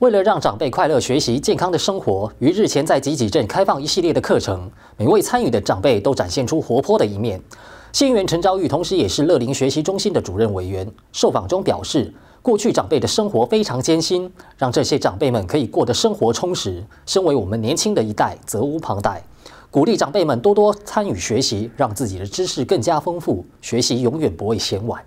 为了让长辈快乐学习、健康的生活，于日前在集集镇开放一系列的课程。每位参与的长辈都展现出活泼的一面。新员陈昭玉同时也是乐龄学习中心的主任委员，受访中表示，过去长辈的生活非常艰辛，让这些长辈们可以过得生活充实。身为我们年轻的一代，责无旁贷，鼓励长辈们多多参与学习，让自己的知识更加丰富。学习永远不会嫌晚。